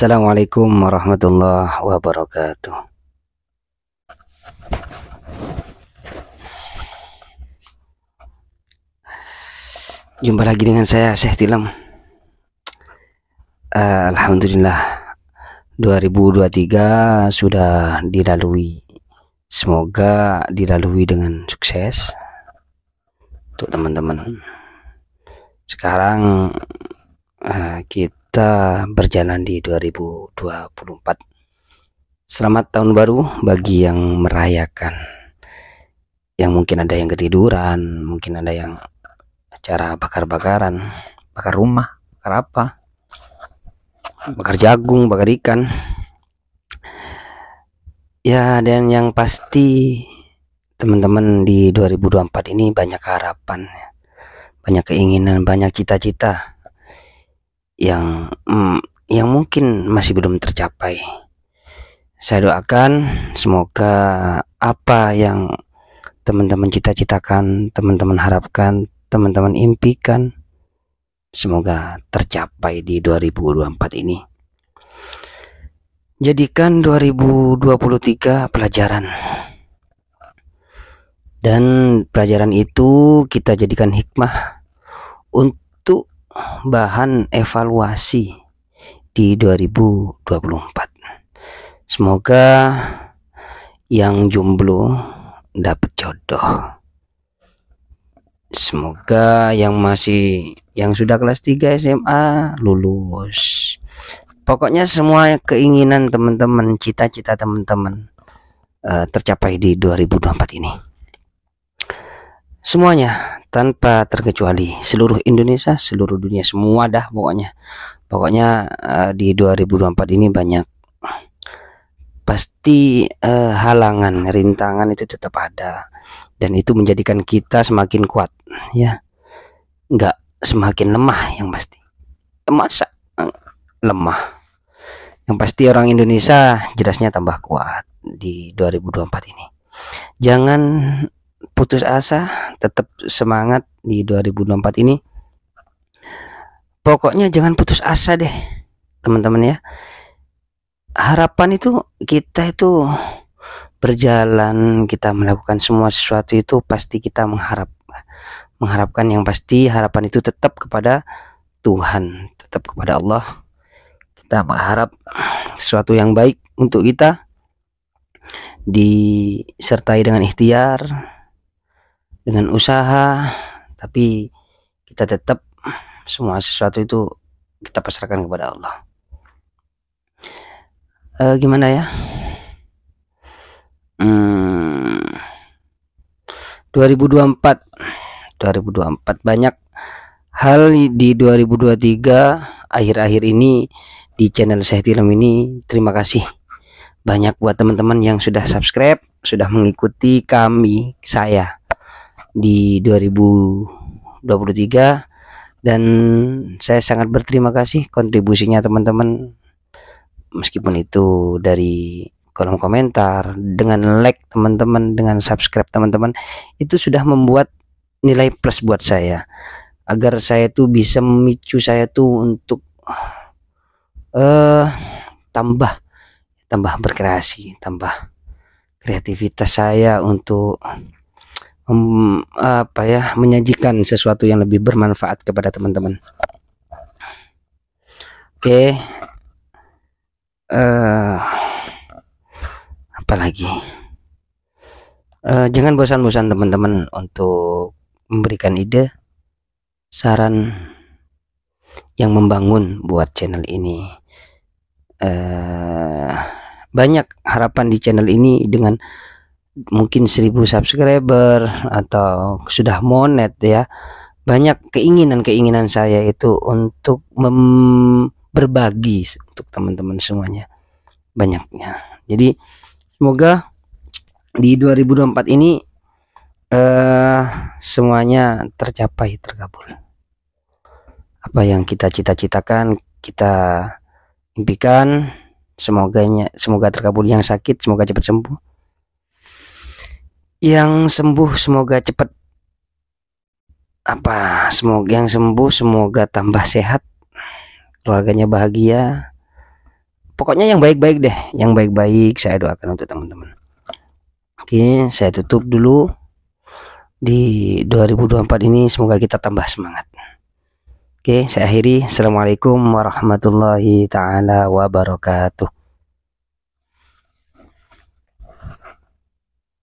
Assalamualaikum warahmatullahi wabarakatuh. Jumpa lagi dengan saya Syekh Tilam. Uh, Alhamdulillah 2023 sudah dilalui. Semoga dilalui dengan sukses untuk teman-teman. Sekarang uh, kita kita berjalan di 2024. Selamat tahun baru bagi yang merayakan. Yang mungkin ada yang ketiduran, mungkin ada yang acara bakar-bakaran, bakar rumah, bakar apa? Bakar jagung, bakar ikan. Ya, dan yang pasti teman-teman di 2024 ini banyak harapan, banyak keinginan, banyak cita-cita yang mm, yang mungkin masih belum tercapai. Saya doakan semoga apa yang teman-teman cita-citakan, teman-teman harapkan, teman-teman impikan semoga tercapai di 2024 ini. Jadikan 2023 pelajaran. Dan pelajaran itu kita jadikan hikmah untuk bahan evaluasi di 2024. Semoga yang jomblo dapat jodoh. Semoga yang masih yang sudah kelas 3 SMA lulus. Pokoknya semua keinginan teman-teman, cita-cita teman-teman uh, tercapai di 2024 ini. Semuanya tanpa terkecuali seluruh Indonesia, seluruh dunia semua dah pokoknya. Pokoknya uh, di 2024 ini banyak pasti uh, halangan, rintangan itu tetap ada dan itu menjadikan kita semakin kuat ya. Enggak semakin lemah yang pasti. Masa eh, lemah. Yang pasti orang Indonesia jelasnya tambah kuat di 2024 ini. Jangan putus asa, tetap semangat di 2024 ini. Pokoknya jangan putus asa deh, teman-teman ya. Harapan itu kita itu berjalan, kita melakukan semua sesuatu itu pasti kita mengharap mengharapkan yang pasti harapan itu tetap kepada Tuhan, tetap kepada Allah. Kita mengharap sesuatu yang baik untuk kita disertai dengan ikhtiar, dengan usaha tapi kita tetap semua sesuatu itu kita pasrahkan kepada Allah e, gimana ya hmm, 2024 2024 banyak hal di 2023 akhir-akhir ini di channel saya film ini terima kasih banyak buat teman-teman yang sudah subscribe sudah mengikuti kami saya di 2023 dan saya sangat berterima kasih kontribusinya teman-teman meskipun itu dari kolom komentar dengan like teman-teman dengan subscribe teman-teman itu sudah membuat nilai plus buat saya agar saya tuh bisa memicu saya tuh untuk eh uh, tambah tambah berkreasi tambah kreativitas saya untuk mem, apa ya menyajikan sesuatu yang lebih bermanfaat kepada teman-teman. Oke. Okay. Uh, eh, apa lagi? Uh, jangan bosan-bosan teman-teman untuk memberikan ide, saran yang membangun buat channel ini. Uh, banyak harapan di channel ini dengan mungkin 1000 subscriber atau sudah monet ya banyak keinginan-keinginan saya itu untuk berbagi untuk teman-teman semuanya banyaknya jadi semoga di 2024 ini eh uh, semuanya tercapai terkabul apa yang kita cita-citakan kita impikan semoganya semoga terkabul yang sakit semoga cepat sembuh yang sembuh semoga cepat apa semoga yang sembuh semoga tambah sehat keluarganya bahagia pokoknya yang baik-baik deh yang baik-baik saya doakan untuk teman-teman oke saya tutup dulu di 2024 ini semoga kita tambah semangat Oke, saya akhiri. Assalamualaikum warahmatullahi taala wabarakatuh.